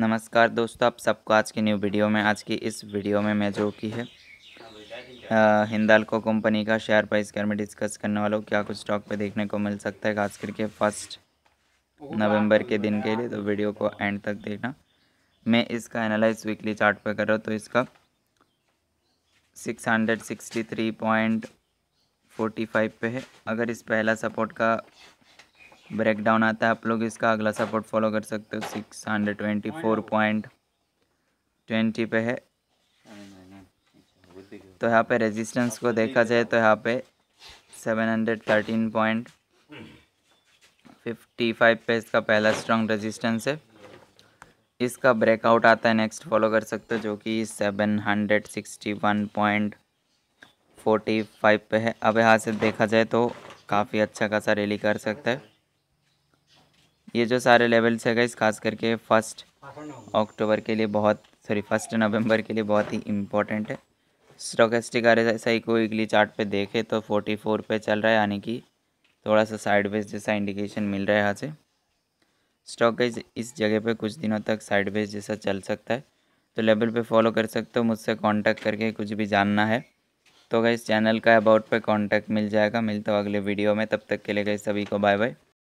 नमस्कार दोस्तों आप सबको आज की न्यू वीडियो में आज की इस वीडियो में मैं जो की है हिंदालको कंपनी का शेयर प्राइस कर में डिस्कस करने वाला हूँ क्या कुछ स्टॉक पे देखने को मिल सकता है खास करके फर्स्ट नवंबर के दिन के लिए तो वीडियो को एंड तक देखना मैं इसका एनालाइज वीकली चार्ट पे कर रहा हूँ तो इसका six hundred sixty three point forty five पे है अगर इस पहला सपोर्ट का ब्रेक डाउन आता है आप लोग इसका अगला सपोर्ट फॉलो कर सकते हो six hundred twenty four point twenty पे है तो यहाँ पे रेजिस्टेंस को देखा जाए तो यहाँ पे seven hundred thirteen point fifty five पे इसका पहला स्ट्रॉन्ग रेजिस्टेंस है इसका ब्रेकआउट आता है नेक्स्ट फॉलो कर सकते हो जो कि seven hundred sixty one point forty five पे है अब यहाँ से देखा जाए तो काफ़ी अच्छा खासा रैली कर सकता है ये जो सारे लेवल्स है गाइस खास करके फर्स्ट अक्टूबर के लिए बहुत सॉरी फर्स्ट नवंबर के लिए बहुत ही इंपॉर्टेंट है स्टोकेस्टिक आर एस आई को वीकली चार्ट पे देखे तो 44 पे चल रहा है यानी कि थोड़ा सा साइडवेज जैसा इंडिकेशन मिल रहा है यहाँ से स्टॉक इस जगह पे कुछ दिनों तक साइडवेज जैसा चल सकता है तो लेवल पे फॉलो कर सकते हो मुझसे कांटेक्ट करके कुछ भी जानना है तो गाइस चैनल का अबाउट पे कॉन्टैक्ट मिल जाएगा मिलता हूँ अगले वीडियो में तब तक के लिए गए सभी को बाय बाय